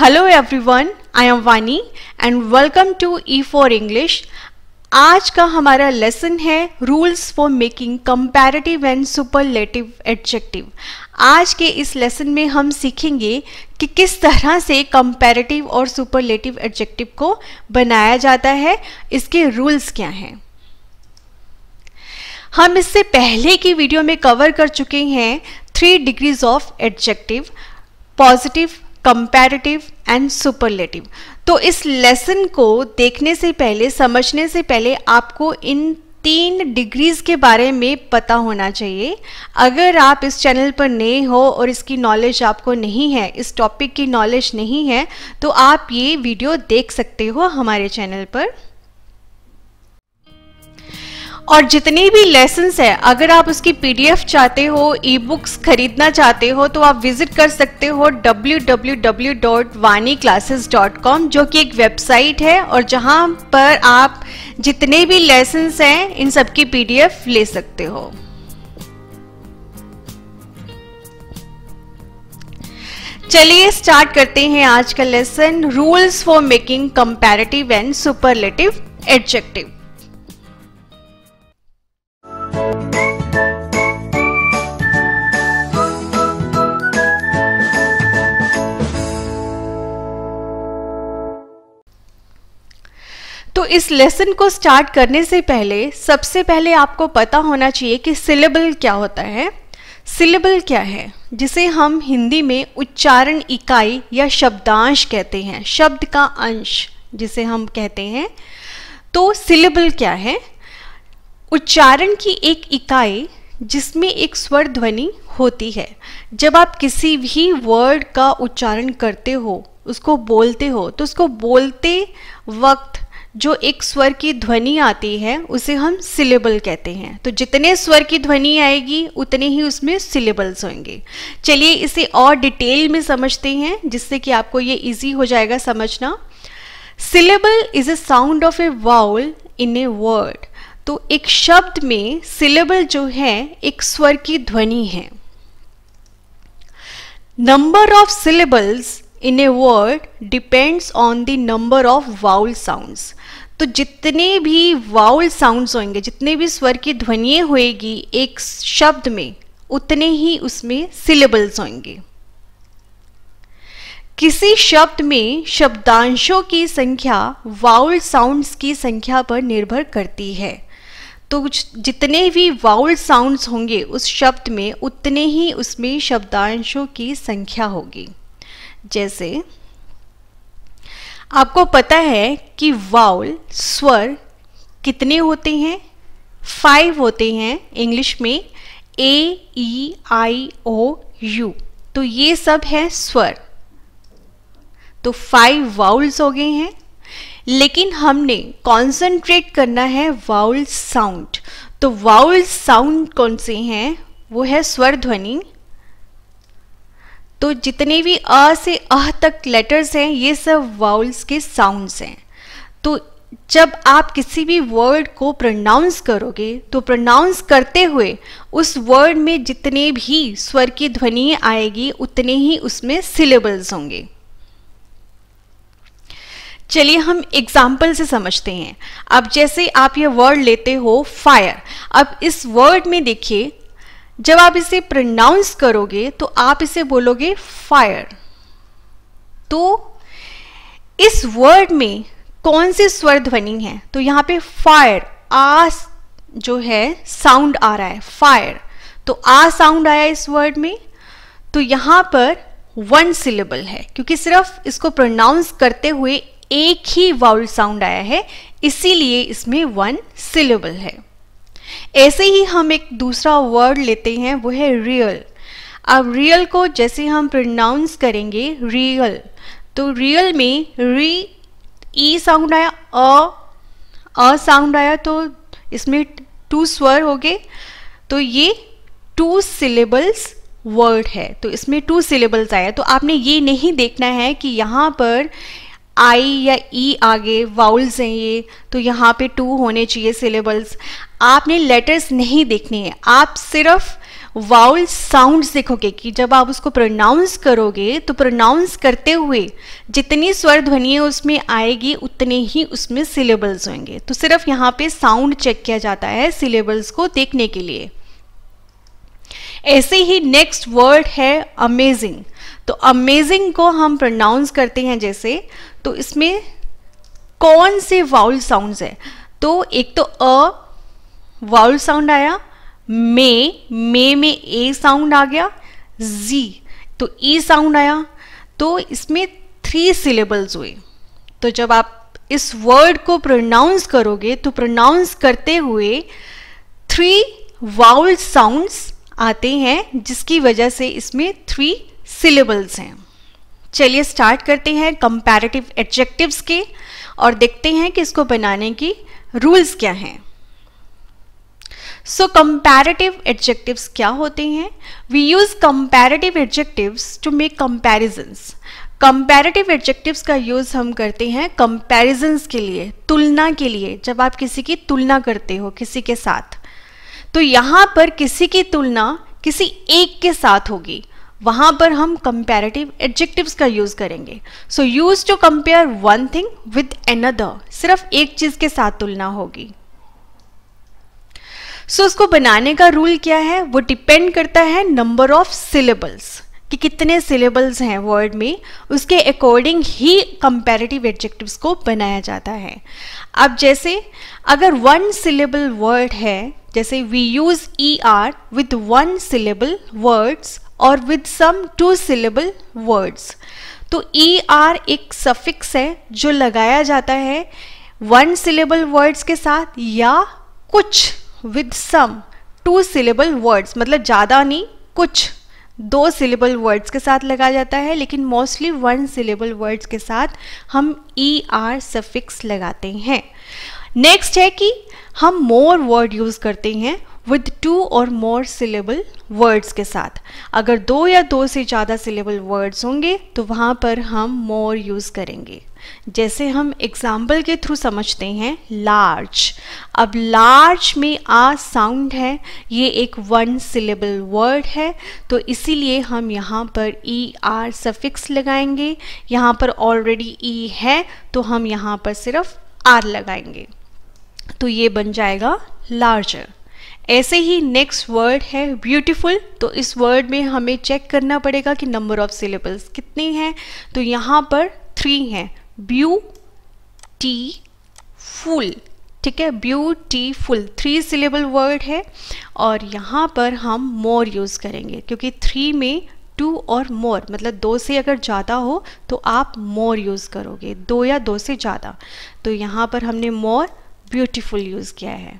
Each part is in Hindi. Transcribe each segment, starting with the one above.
Hello everyone I am Vani and welcome to E for English आज का हमारा लेसन है rules for making comparative and superlative adjective आज के इस लेसन में हम सीखेंगे कि किस तरह से कंपैरेटिव और सुपरलेटिव एडजेक्टिव को बनाया जाता है इसके रूल्स क्या हैं हम इससे पहले की वीडियो में कवर कर चुके हैं three degrees of adjective positive comparative and superlative तो इस लेसन को देखने से पहले समझने से पहले आपको इन तीन डिग्रीज़ के बारे में पता होना चाहिए अगर आप इस चैनल पर नए हो और इसकी नॉलेज आपको नहीं है इस टॉपिक की नॉलेज नहीं है तो आप ये वीडियो देख सकते हो हमारे चैनल पर और जितनी भी लेसन है अगर आप उसकी पीडीएफ चाहते हो ई बुक्स खरीदना चाहते हो तो आप विजिट कर सकते हो डब्ल्यू जो कि एक वेबसाइट है और जहां पर आप जितने भी लेसन हैं इन सबकी पीडीएफ ले सकते हो चलिए स्टार्ट करते हैं आज का lesson rules for making comparative and superlative adjective इस लेसन को स्टार्ट करने से पहले सबसे पहले आपको पता होना चाहिए कि सिलेबल क्या होता है सिलेबल क्या है जिसे हम हिंदी में उच्चारण इकाई या शब्दांश कहते हैं शब्द का अंश जिसे हम कहते हैं तो सिलेबल क्या है उच्चारण की एक इकाई जिसमें एक स्वर ध्वनि होती है जब आप किसी भी वर्ड का उच्चारण करते हो उसको बोलते हो तो उसको बोलते वक्त जो एक स्वर की ध्वनि आती है उसे हम सिलेबल कहते हैं तो जितने स्वर की ध्वनि आएगी उतने ही उसमें सिलेबल्स होंगे चलिए इसे और डिटेल में समझते हैं जिससे कि आपको ये इजी हो जाएगा समझना syllable is a sound of a vowel in a word तो एक शब्द में सिलेबल जो है एक स्वर की ध्वनि है number of syllables in a word depends on the number of vowel sounds तो जितने भी वाउल साउंड्स होंगे जितने भी स्वर की ध्वनिये होएगी एक शब्द में उतने ही उसमें सिलेबल्स होंगे किसी शब्द में शब्दांशों की संख्या वाउल साउंड्स की संख्या पर निर्भर करती है तो जितने भी वाउल साउंड्स होंगे उस शब्द में उतने ही उसमें शब्दांशों की संख्या होगी जैसे आपको पता है कि वाउल स्वर कितने होते हैं फाइव होते हैं इंग्लिश में ए ई आई ओ यू तो ये सब है स्वर तो फाइव वाउल्स हो गए हैं लेकिन हमने कंसंट्रेट करना है वाउल साउंड तो वाउल साउंड कौन से हैं वो है स्वर ध्वनि तो जितने भी अ से अह तक लेटर्स हैं ये सब वाउल्स के साउंड्स हैं तो जब आप किसी भी वर्ड को प्रोनाउंस करोगे तो प्रोनाउंस करते हुए उस वर्ड में जितने भी स्वर की ध्वनि आएगी उतने ही उसमें सिलेबल्स होंगे चलिए हम एग्जाम्पल से समझते हैं अब जैसे आप ये वर्ड लेते हो फायर अब इस वर्ड में देखिए जब आप इसे प्रोनाउंस करोगे तो आप इसे बोलोगे फायर तो इस वर्ड में कौन सी स्वर ध्वनि है तो यहां पे फायर आ जो है साउंड आ रहा है फायर तो आ साउंड आया इस वर्ड में तो यहां पर वन सिलेबल है क्योंकि सिर्फ इसको प्रोनाउंस करते हुए एक ही वाउल साउंड आया है इसीलिए इसमें वन सिलेबल है ऐसे ही हम एक दूसरा वर्ड लेते हैं वो है रियल अब रियल को जैसे हम प्रोनाउंस करेंगे रियल तो रियल में री ई साउंड आया अ अ साउंड आया तो इसमें टू स्वर हो गए तो ये टू सिलेबल्स वर्ड है तो इसमें टू सिलेबल्स आया तो आपने ये नहीं देखना है कि यहाँ पर आई या ई आगे वाउल्स हैं ये तो यहाँ पे टू होने चाहिए सिलेबल्स आपने लेटर्स नहीं देखने हैं आप सिर्फ वाउल साउंड्स देखोगे कि जब आप उसको प्रोनाउंस करोगे तो प्रोनाउंस करते हुए जितनी स्वर ध्वनियाँ उसमें आएगी उतने ही उसमें सिलेबल्स होंगे तो सिर्फ यहाँ पे साउंड चेक किया जाता है सिलेबल्स को देखने के लिए ऐसे ही नेक्स्ट वर्ड है अमेजिंग तो अमेजिंग को हम प्रोनाउंस करते हैं जैसे तो इसमें कौन से वाउल साउंड्स है तो एक तो अ वाउल साउंड आया मे मे में ए साउंड आ गया जी तो ई e साउंड आया तो इसमें थ्री सिलेबल्स हुए तो जब आप इस वर्ड को प्रोनाउंस करोगे तो प्रोनाउंस करते हुए थ्री वाउल साउंड्स आते हैं जिसकी वजह से इसमें थ्री सिलेबल्स हैं चलिए स्टार्ट करते हैं कंपैरेटिव एडजेक्टिव्स के और देखते हैं कि इसको बनाने की रूल्स क्या हैं सो कंपैरेटिव एडजेक्टिव्स क्या होते हैं we use comparative adjectives to make comparisons comparative adjectives का यूज़ हम करते हैं कंपेरिजन्स के लिए तुलना के लिए जब आप किसी की तुलना करते हो किसी के साथ तो यहाँ पर किसी की तुलना किसी एक के साथ होगी वहां पर हम कंपेरेटिव एडजेक्टिव का यूज़ करेंगे so use to compare one thing with another सिर्फ एक चीज़ के साथ तुलना होगी सो so, उसको बनाने का रूल क्या है वो डिपेंड करता है नंबर ऑफ सिलेबल्स कि कितने सिलेबल्स हैं वर्ड में उसके अकॉर्डिंग ही कंपेरेटिव एडजेक्टिव्स को बनाया जाता है अब जैसे अगर वन सिलेबल वर्ड है जैसे we use E R with one syllable words और with some two syllable words तो ई e, आर एक सफिक्स है जो लगाया जाता है वन सिलेबल वर्ड्स के साथ या कुछ with some two syllable words मतलब ज़्यादा नहीं कुछ दो सिलेबल वर्ड्स के साथ लगाया जाता है लेकिन मोस्टली वन सिलेबल वर्ड्स के साथ हम ई आर सफिक्स लगाते हैं नेक्स्ट है कि हम मोर वर्ड यूज़ करते हैं विद टू और मोर सिलेबल वर्ड्स के साथ अगर दो या दो से ज़्यादा सिलेबल वर्ड्स होंगे तो वहाँ पर हम मोर यूज़ करेंगे जैसे हम एग्जाम्पल के थ्रू समझते हैं लार्ज अब लार्ज में आ साउंड है ये एक वन सिलेबल वर्ड है तो इसीलिए हम यहाँ पर ई आर सफिक्स लगाएंगे यहाँ पर ऑलरेडी ई e है तो हम यहाँ पर सिर्फ आर लगाएंगे तो ये बन जाएगा लार्जर ऐसे ही नेक्स्ट वर्ड है ब्यूटीफुल तो इस वर्ड में हमें चेक करना पड़ेगा कि नंबर ऑफ सिलेबल्स कितने हैं तो यहाँ पर थ्री हैं ब्यू टी फुल ठीक है beautiful three syllable word है और यहाँ पर हम मोर यूज़ करेंगे क्योंकि थ्री में टू और मोर मतलब दो से अगर ज़्यादा हो तो आप मोर यूज़ करोगे दो या दो से ज़्यादा तो यहाँ पर हमने मोर ब्यूटीफुल यूज़ किया है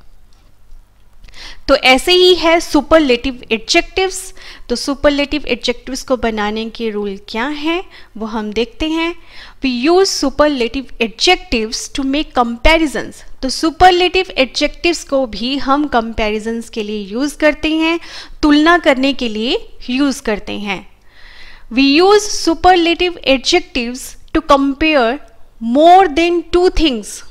तो ऐसे ही है सुपरलेटिव एडजेक्टिव्स तो सुपरलेटिव एडजेक्टिव्स को बनाने के रूल क्या हैं वो हम देखते हैं we use superlative adjectives to make comparisons तो सुपरलेटिव एडजेक्टिव्स को भी हम कंपैरिजंस के लिए यूज़ करते हैं तुलना करने के लिए यूज़ करते हैं we use superlative adjectives to compare more than two things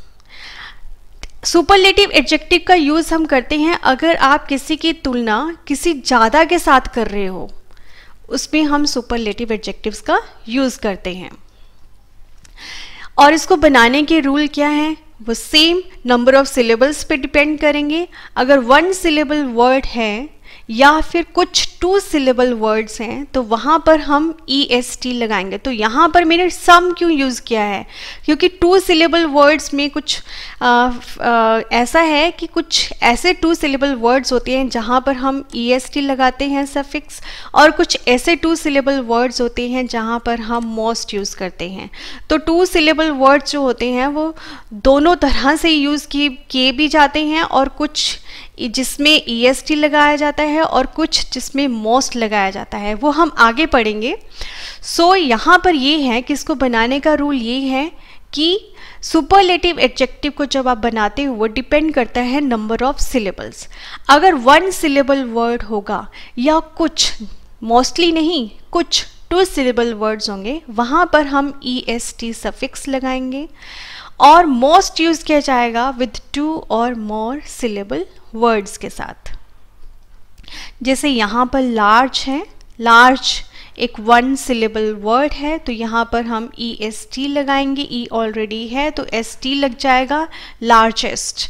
superlative adjective का यूज़ हम करते हैं अगर आप किसी की तुलना किसी ज़्यादा के साथ कर रहे हो उसमें हम सुपरलेटिव एडजेक्टिव्स का यूज़ करते हैं और इसको बनाने के रूल क्या हैं वो सेम नंबर ऑफ सिलेबल्स पे डिपेंड करेंगे अगर वन सिलेबल वर्ड है या फिर कुछ टू सिलेबल वर्ड्स हैं तो वहाँ पर हम ई एस टी लगाएंगे तो यहाँ पर मैंने सम क्यों यूज़ किया है क्योंकि टू सिलेबल वर्ड्स में कुछ आ, आ, ऐसा है कि कुछ ऐसे टू सिलेबल वर्ड्स होते हैं जहाँ पर हम ई एस टी लगाते हैं सफिक्स और कुछ ऐसे टू सिलेबल वर्ड्स होते हैं जहाँ पर हम मोस्ट यूज़ करते हैं तो टू सिलेबल वर्ड्स जो होते हैं वो दोनों तरह से यूज़ किए किए भी जाते हैं और कुछ जिसमें ई e लगाया जाता है और कुछ जिसमें मोस्ट लगाया जाता है वो हम आगे पढ़ेंगे सो so, यहाँ पर ये है कि इसको बनाने का रूल ये है कि सुपरलेटिव एडजेक्टिव को जब आप बनाते हो वो डिपेंड करता है नंबर ऑफ सिलेबल्स अगर वन सिलेबल वर्ड होगा या कुछ मोस्टली नहीं कुछ टू सिलेबल वर्ड्स होंगे वहाँ पर हम ई एस टी सफिक्स लगाएंगे और मोस्ट यूज किया जाएगा विद टू और मोर सिलेबल वर्ड्स के साथ जैसे यहाँ पर लार्ज है लार्ज एक वन सिलेबल वर्ड है तो यहाँ पर हम ई एस टी लगाएंगे ई e ऑलरेडी है तो एस टी लग जाएगा लार्जेस्ट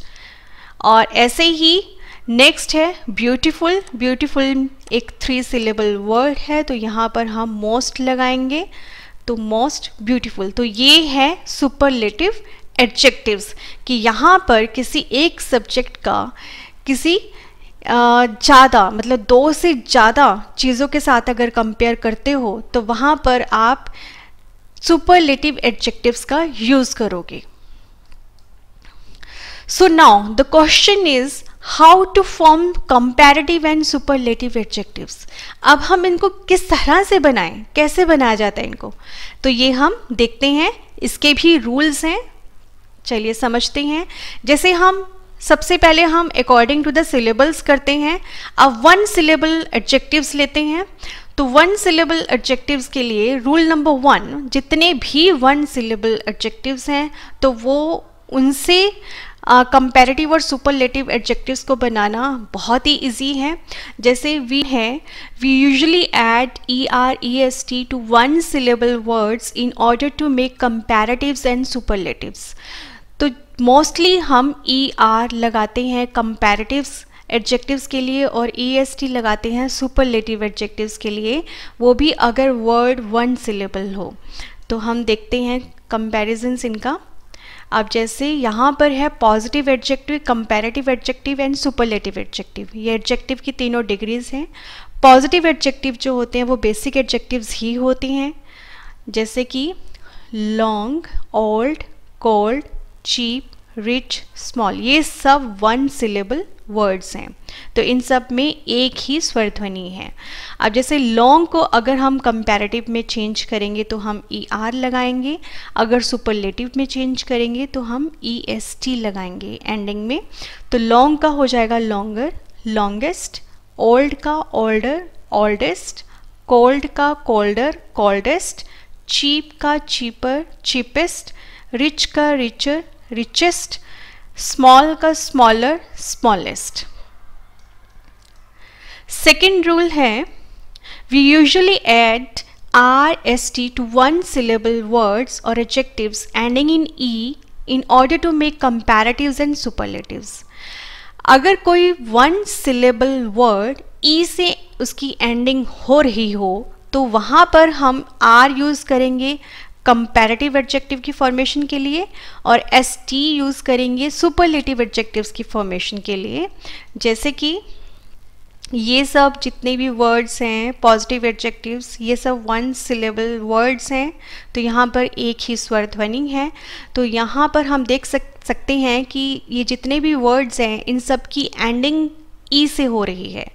और ऐसे ही नेक्स्ट है ब्यूटीफुल ब्यूटीफुल एक थ्री सिलेबल वर्ड है तो यहाँ पर हम मोस्ट लगाएंगे तो मोस्ट ब्यूटीफुल तो ये है सुपरलेटिव एडजेक्टिव्स कि यहाँ पर किसी एक सब्जेक्ट का किसी ज़्यादा मतलब दो से ज़्यादा चीज़ों के साथ अगर कंपेयर करते हो तो वहाँ पर आप सुपरलेटिव एडजेक्टिव्स का यूज़ करोगे so now the question is how to form comparative and superlative adjectives अब हम इनको किस तरह से बनाएं कैसे बनाया जाता है इनको तो ये हम देखते हैं इसके भी रूल्स हैं चलिए समझते हैं जैसे हम सबसे पहले हम अकॉर्डिंग टू द सिलेबल्स करते हैं अब वन सिलेबल एडजेक्टिव्स लेते हैं तो वन सिलेबल एडजेक्टिव्स के लिए रूल नंबर वन जितने भी वन सिलेबल एडजेक्टिव्स हैं तो वो उनसे कंपेरेटिव और सुपरलेटिव एडजेक्टिव्स को बनाना बहुत ही इजी है जैसे वी है we usually add E R E S T to one syllable words in order to make comparatives and superlatives तो मोस्टली हम ई e आर लगाते हैं कंपेरेटिव्स एडजेक्टिव्स के लिए और ई एस टी लगाते हैं सुपरलेटिव एडजेक्टिव्स के लिए वो भी अगर वर्ड वन सिलेबल हो तो हम देखते हैं कंपेरिजन्स इनका अब जैसे यहाँ पर है positive adjective comparative adjective and superlative adjective ये एडजेक्टिव की तीनों डिग्रीज हैं पॉजिटिव एडजेक्टिव जो होते हैं वो बेसिक एडजेक्टिव्स ही होते हैं जैसे कि long old cold cheap rich small ये सब वन सिलेबल वर्ड्स हैं तो इन सब में एक ही स्वर ध्वनि है अब जैसे लॉन्ग को अगर हम कंपैरेटिव में चेंज करेंगे तो हम ई er आर लगाएंगे अगर सुपरलेटिव में चेंज करेंगे तो हम ई एस टी लगाएंगे एंडिंग में तो लॉन्ग का हो जाएगा लॉन्गर लॉन्गेस्ट ओल्ड का ओल्डर ओल्डेस्ट कोल्ड का कोल्डर कोल्डेस्ट चीप का चीपर चीपेस्ट रिच का रिचर रिचेस्ट स्मॉल का स्मॉलर स्मॉलेस्ट सेकेंड रूल है we usually add R S T to one syllable words और adjectives ending in E in order to make comparative and superlatives अगर कोई वन सिलेबल वर्ड ई से उसकी एंडिंग हो रही हो तो वहां पर हम आर यूज़ करेंगे कंपेरेटिव एडजेक्टिव की फॉर्मेशन के लिए और एस टी यूज़ करेंगे सुपरलेटिव एडजेक्टिव्स की फॉर्मेशन के लिए जैसे कि ये सब जितने भी वर्ड्स हैं पॉजिटिव एडजेक्टिव्स ये सब वन सिलेबल वर्ड्स हैं तो यहाँ पर एक ही स्वर ध्वनि है तो यहाँ पर हम देख सक सकते हैं कि ये जितने भी वर्ड्स हैं इन सब की एंडिंग ई e से हो रही है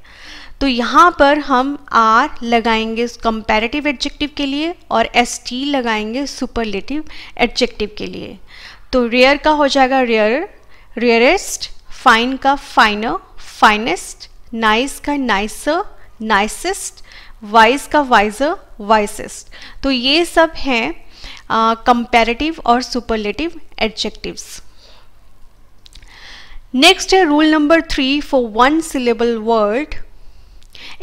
तो यहाँ पर हम आर लगाएंगे कंपेरेटिव एडजेक्टिव के लिए और एस टी लगाएंगे सुपरलेटिव एडजेक्टिव के लिए तो रेयर का हो जाएगा रेयर रेयरेस्ट फाइन का फाइनर फाइनेस्ट नाइस का नाइसर नाइसेस्ट वाइज का वाइजर वाइसेस्ट तो ये सब हैं कंपेरेटिव और सुपरलेटिव एडजेक्टिव्स नेक्स्ट है rule number three for one syllable word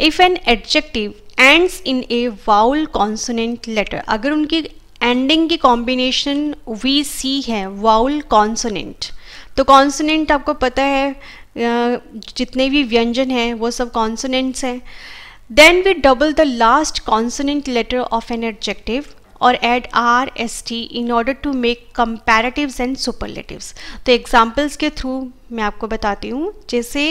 if an adjective ends in a vowel consonant letter अगर उनकी एंडिंग की कॉम्बिनेशन वी सी है वाउल कॉन्सोनेंट तो कॉन्सोनेंट आपको पता है जितने भी व्यंजन हैं वो सब कॉन्सोनेंट्स हैं then we double the last consonant letter of an adjective और add R S T in order to make comparative and superlative तो एग्जाम्पल्स के थ्रू मैं आपको बताती हूँ जैसे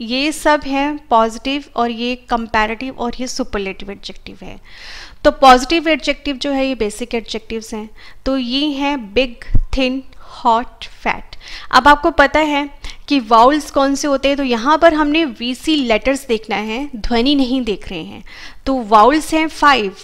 ये सब हैं पॉजिटिव और ये कंपैरेटिव और ये सुपरलेटिव एडजेक्टिव है तो पॉजिटिव एडजेक्टिव जो है ये बेसिक एडजेक्टिव्स हैं तो ये हैं बिग थिन हॉट फैट अब आपको पता है कि वाउल्स कौन से होते हैं तो यहाँ पर हमने वी सी लेटर्स देखना है ध्वनि नहीं देख रहे हैं तो वाउल्स हैं five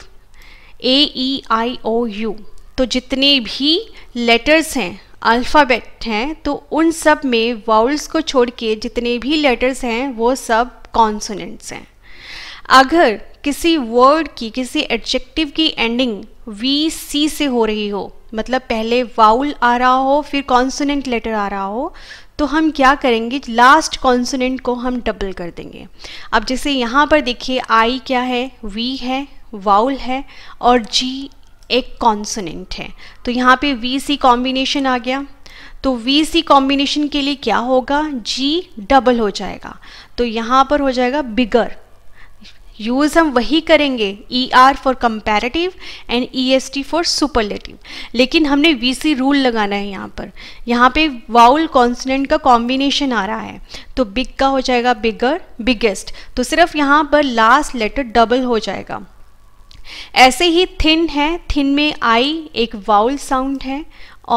A E I O you तो जितने भी लेटर्स हैं अल्फ़ाबेट हैं तो उन सब में वाउल्स को छोड़ के जितने भी लेटर्स हैं वो सब कॉन्सोनेंट्स हैं अगर किसी वर्ड की किसी एडजेक्टिव की एंडिंग वी सी से हो रही हो मतलब पहले वाउल आ रहा हो फिर कॉन्सोनेंट लेटर आ रहा हो तो हम क्या करेंगे लास्ट कॉन्सोनेंट को हम डबल कर देंगे अब जैसे यहाँ पर देखिए आई क्या है वी है वाउल है और जी एक कॉन्सोनेंट है तो यहाँ पे वी सी कॉम्बिनेशन आ गया तो वी सी कॉम्बिनेशन के लिए क्या होगा जी डबल हो जाएगा तो यहाँ पर हो जाएगा बिगर यूज़ हम वही करेंगे E R for comparative and E S T for superlative लेकिन हमने वी सी रूल लगाना है यहाँ पर यहाँ पे वाउल कॉन्सनेंट का कॉम्बिनेशन आ रहा है तो बिग का हो जाएगा बिगर बिगेस्ट तो सिर्फ यहाँ पर लास्ट लेटर डबल हो जाएगा ऐसे ही थिन है थिन में आई एक वाउल साउंड है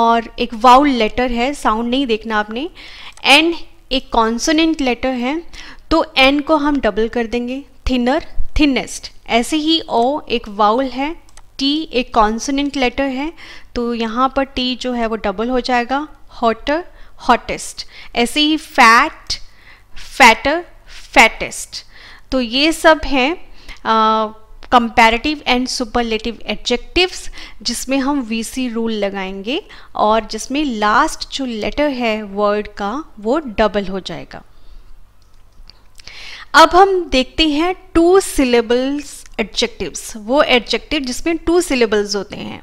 और एक वाउल लेटर है साउंड नहीं देखना आपने एन एक कॉन्सोनेंट लेटर है तो एन को हम डबल कर देंगे थिनर थिनेस्ट ऐसे ही ओ एक वाउल है टी एक कॉन्सोनेंट लेटर है तो यहाँ पर टी जो है वो डबल हो जाएगा हॉटर हॉटेस्ट ऐसे ही फैट फैटर फैटेस्ट तो ये सब हैं कंपैरेटिव एंड सुपरलेटिव एडजेक्टिव्स जिसमें हम वीसी रूल लगाएंगे और जिसमें लास्ट जो लेटर है वर्ड का वो डबल हो जाएगा अब हम देखते हैं टू सिलेबल्स एडजेक्टिव्स वो एडजेक्टिव जिसमें टू सिलेबल्स होते हैं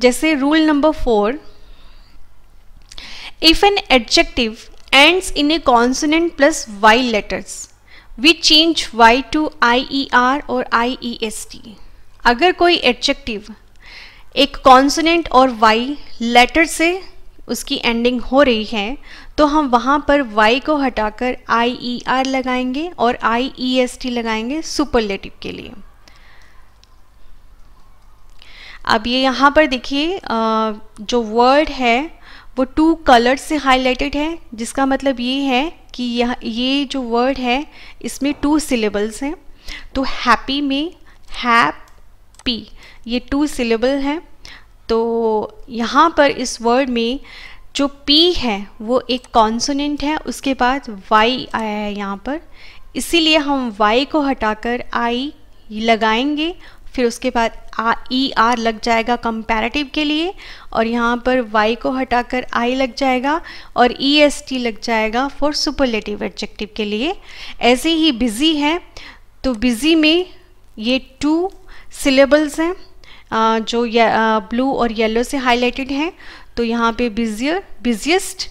जैसे rule number four if an adjective ends in a consonant plus Y letters we change Y to I E R और आई ई एस टी अगर कोई एडजेक्टिव एक कॉन्सनेंट और वाई लेटर से उसकी एंडिंग हो रही है तो हम वहाँ पर वाई को हटाकर आई ई आर लगाएंगे और आई ई एस टी लगाएंगे सुपरलेटिव के लिए अब ये यहाँ पर देखिए जो वर्ड है वो टू कलर से हाईलाइटेड है जिसका मतलब ये है कि यह ये जो वर्ड है इसमें टू सिलेबल्स हैं तो हैप्पी में हैप्पी ये टू सिलेबल हैं तो यहाँ पर इस वर्ड में जो पी है वो एक कॉन्सोनेंट है उसके बाद वाई आया है यहाँ पर इसीलिए हम वाई को हटाकर आई लगाएंगे फिर उसके बाद आ ई e, आर लग जाएगा कंपैरेटिव के लिए और यहाँ पर वाई को हटाकर आई लग जाएगा और ई एस टी लग जाएगा फॉर सुपरलेटिव एडजेक्टिव के लिए ऐसे ही बिज़ी है तो बिज़ी में ये टू सिलेबल्स हैं जो ब्लू और येलो से हाईलाइटेड हैं तो यहाँ पे बिजियर बिजिएस्ट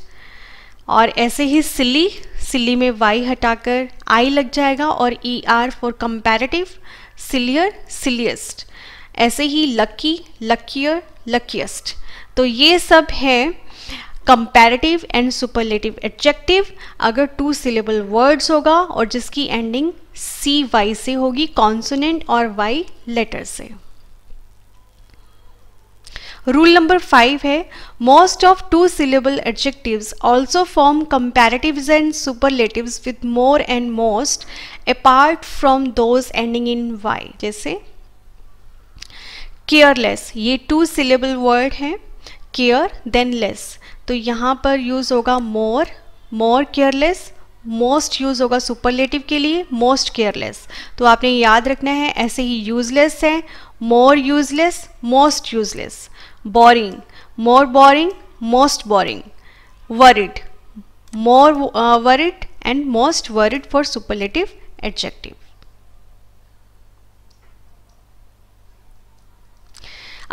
और ऐसे ही सिली सिली में वाई हटाकर आई लग जाएगा और E R for comparative sillier silliest ऐसे ही लकी लकियर लकीस्ट तो ये सब है कंपेरेटिव एंड सुपरलेटिव एडजेक्टिव अगर टू सिलेबल वर्ड्स होगा और जिसकी एंडिंग सी वाई से होगी कॉन्सोनेंट और वाई लेटर से रूल नंबर फाइव है most of two syllable adjectives also form comparative and superlatives with more and most apart from those ending in Y जैसे केयरलेस ये टू सिलेबल वर्ड है केयर देन लेस तो यहाँ पर यूज़ होगा more more careless most use होगा सुपरलेटिव के लिए मोस्ट केयरलेस तो आपने याद रखना है ऐसे ही यूजलेस है more useless most useless boring more boring most boring worried more worried and most worried for superlative adjective.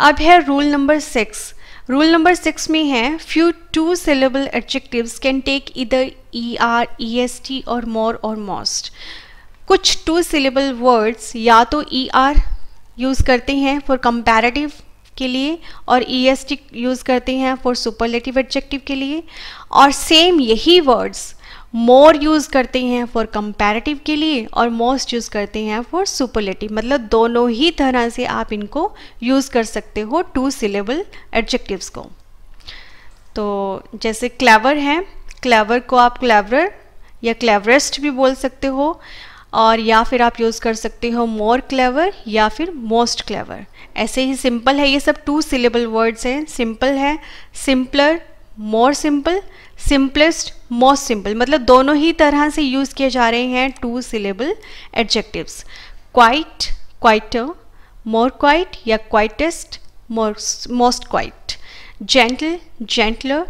अब है rule number six rule number six में है few two syllable adjectives can take इधर E R E S T और मोर और मोस्ट कुछ टू सिलेबल वर्ड्स या तो ई आर यूज़ करते हैं फॉर कंपैरेटिव के लिए और ई एस टी यूज़ करते हैं फॉर सुपरलेटिव एडजेक्टिव के लिए और सेम यही वर्ड्स मोर यूज़ करते हैं फॉर कंपैरेटिव के लिए और मोस्ट यूज़ करते हैं फॉर सुपरलेटिव मतलब दोनों ही तरह से आप इनको यूज़ कर सकते हो टू सिलेबल एडजेक्टिव्स को तो जैसे क्लेवर है क्लेवर को आप क्लेवर या क्लेवरेस्ट भी बोल सकते हो और या फिर आप यूज़ कर सकते हो मोर क्लेवर या फिर मोस्ट क्लेवर ऐसे ही सिंपल है ये सब टू सिलेबल वर्ड्स हैं सिंपल है simpler more simple simplest most simple मतलब दोनों ही तरह से यूज़ किए जा रहे हैं two syllable adjectives quiet quieter more quiet या quietest most quiet gentle gentler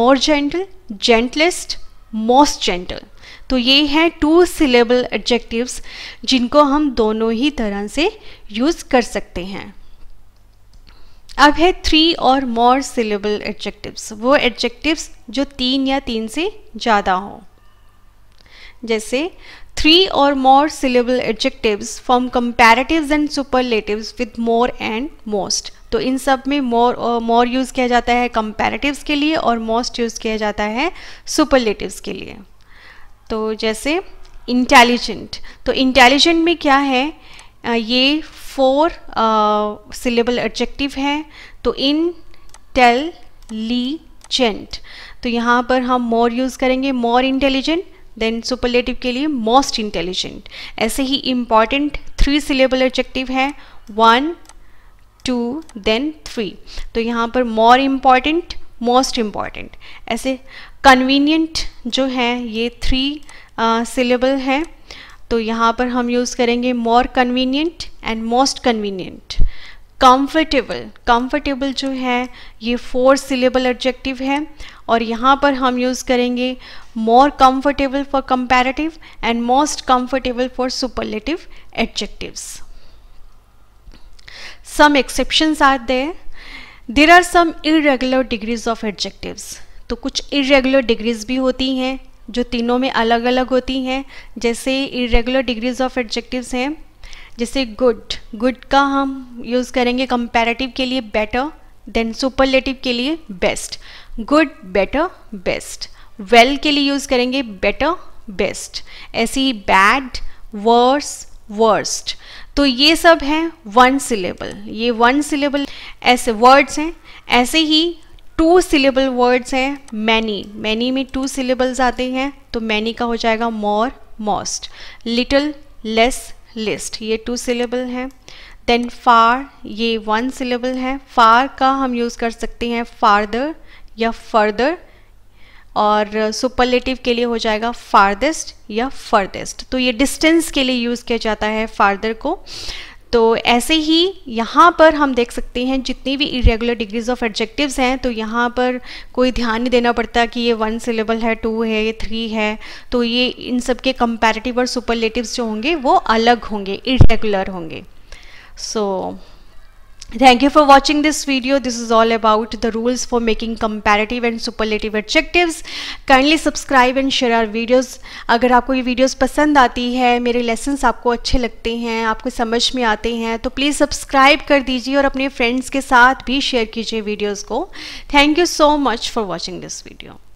more gentle gentlest most gentle तो ये हैं टू सिलेबल एडजेक्टिव्स जिनको हम दोनों ही तरह से यूज़ कर सकते हैं अब है थ्री और मोर सिलेबल एडजेक्टिव्स वो एडजेक्टिव्स जो तीन या तीन से ज़्यादा हों जैसे थ्री और more syllable adjectives form comparatives and superlatives with more and most तो इन सब में मोर और मोर यूज़ किया जाता है कंपेरेटिव्स के लिए और मोस्ट यूज़ किया जाता है सुपरलेटिव्स के लिए तो जैसे इंटेलिजेंट तो इंटेलिजेंट में क्या है ये फोर सिलेबल एडजेक्टिव हैं तो इन टेल ली जेंट तो यहाँ पर हम मोर यूज़ करेंगे मोर इंटेलिजेंट देन सुपरलेटिव के लिए मोस्ट इंटेलिजेंट ऐसे ही इम्पॉर्टेंट थ्री सिलेबल एडजेक्टिव हैं वन टू देन थ्री तो यहाँ पर मोर इम्पॉर्टेंट मोस्ट इम्पॉर्टेंट ऐसे कन्वीनियंट जो हैं ये थ्री सिलेबल uh, हैं तो यहाँ पर हम यूज़ करेंगे more convenient and most convenient comfortable comfortable जो है ये फोर सिलेबल एडजेक्टिव है और यहाँ पर हम यूज़ करेंगे more comfortable for comparative and most comfortable for superlative adjectives some exception are there there are some irregular degrees of adjective तो कुछ इरेगुलर डिग्रीज भी होती हैं जो तीनों में अलग अलग होती हैं जैसे इरेगुलर डिग्रीज ऑफ एडजेक्टिव्स हैं जैसे गुड गुड का हम यूज़ करेंगे कंपेरेटिव के लिए बेटर देन सुपरलेटिव के लिए best good better best well के लिए यूज़ करेंगे बेटर बेस्ट ऐसे ही बैड वर्स वर्स्ट तो ये सब हैं वन सिलेबल ये वन सिलेबल ऐसे वर्ड्स हैं ऐसे ही टू सिलेबल वर्ड्स हैं मैनी मैनी में टू सिलेबल्स आते हैं तो मैनी का हो जाएगा more most little less least ये टू सिलेबल हैं देन फार ये वन सिलेबल है फार का हम यूज़ कर सकते हैं फारदर या फर्दर और सुपरलेटिव uh, के लिए हो जाएगा फारदेस्ट या फर्देस्ट तो ये डिस्टेंस के लिए यूज़ किया जाता है फारदर को तो ऐसे ही यहाँ पर हम देख सकते हैं जितनी भी इरेगुलर डिग्रीज ऑफ एडजेक्टिव्स हैं तो यहाँ पर कोई ध्यान नहीं देना पड़ता कि ये वन सिलेबल है टू है ये थ्री है तो ये इन सब के कंपेरेटिव और सुपरलेटिव्स जो होंगे वो अलग होंगे इरेगुलर होंगे सो so, Thank you for watching this video. This is all about the rules for making comparative and superlative adjectives. Kindly subscribe and share our videos. अगर आपको ये videos पसंद आती है मेरे lessons आपको अच्छे लगते हैं आपको समझ में आते हैं तो please subscribe कर दीजिए और अपने friends के साथ भी share कीजिए videos को Thank you so much for watching this video.